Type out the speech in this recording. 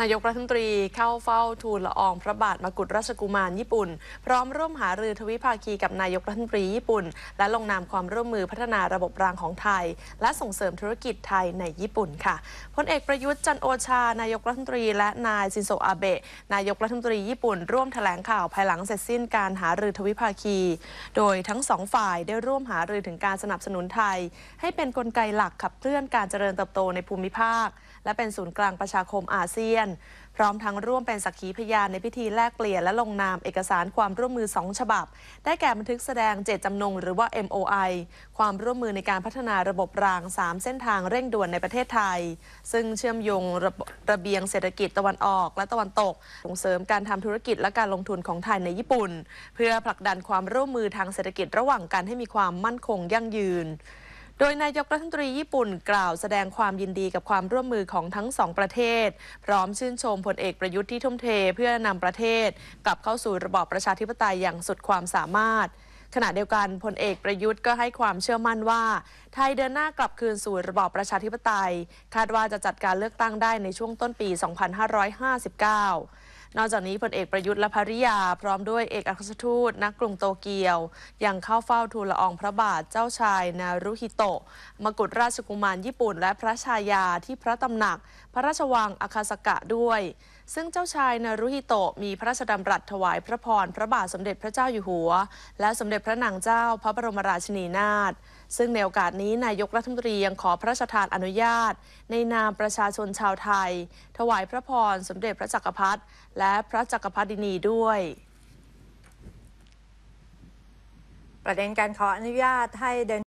นายกรัฐมนตรีเข้าเฝ้า ทูลละอองพระบาทมากุฎราชกุมารญี่ปุ่น พร้อมร่วมหารือทวิภาคีกับนายกรัฐมนตรีญี่ปุ่น และลงนามความร่วมมือพัฒนาระบบรางของไทย และส่งเสริมธุรกิจไทยในญี่ปุ่นค่ะพลเอกประยุทธ์จันโอชา นายกรัฐมนตรีและนายซินโซอาเบะนายกรัฐมนตรีญี่ปุ่นร่วมแถลงข่าวภายหลังเสร็จสิ้นการหารือทวิภาคี โดยทั้งสองฝ่ายได้ร่วมหารือถึงการสนับสนุนไทย ให้เป็นนกลไกหลักขับเคลื่อนการเจริญเติบโตในภูมิภาค และเป็นศูนย์กลางประชาคมอาเซียนพร้อมทั้งร่วมเป็นสักขีพยานในพิธีแลกเปลี่ยนและลงนามเอกสารความร่วมมือ 2 ฉบับ ได้แก่บันทึกแสดงเจตจำนงหรือว่า MOI ความร่วมมือในการพัฒนาระบบราง 3 เส้นทางเร่งด่วนในประเทศไทย ซึ่งเชื่อมโยงระระเบียงเศรษฐกิจตะวันออกและตะวันตก ส่งเสริมการทำธุรกิจและการลงทุนของไทยในญี่ปุ่น เพื่อผลักดันความร่วมมือทางเศรษฐกิจระหว่างกันให้มีความมั่นคง ยั่งยืนโดยนายกรัฐมนตรีญี่ปุ่นกล่าวแสดงความยินดีกับความร่วมมือของทั้งสองประเทศ พร้อมชื่นชมพลเอกประยุทธ์ที่ทุ่มเทเพื่อนำประเทศกลับเข้าสู่ระบอบประชาธิปไตยอย่างสุดความสามารถ ขณะเดียวกันพลเอกประยุทธ์ก็ให้ความเชื่อมั่นว่า ไทยเดินหน้ากลับคืนสู่ระบอบประชาธิปไตย คาดว่าจะจัดการเลือกตั้งได้ในช่วงต้นปี 2559นอกจากนี้พลเอกประยุทธ์และภริยา พร้อมด้วยเอกอัครทูตนักกรุงโตเกียว ยังเข้าเฝ้าทูลละอองพระบาทเจ้าชาย นารุฮิโตะมกุฎราชกุมารญี่ปุ่น และพระชายาที่พระตำหนัก พระราชวังอาคาสกะด้วยซึ่งเจ้าชายนารุฮิโตะมีพระราชดำรัสถวายพระพรพระบาทสมเด็จพระเจ้าอยู่หัวและสมเด็จพระนางเจ้าพระบรมราชินีนาถซึ่งในโอกาสนี้นายกรัฐมนตรียังขอพระราชทานอนุญาต ในนามประชาชนชาวไทย ถวายพระพรสมเด็จพระจักรพรรดิและพระจักรพรรดินีด้วย ประเด็นการขออนุญาตให้เดิน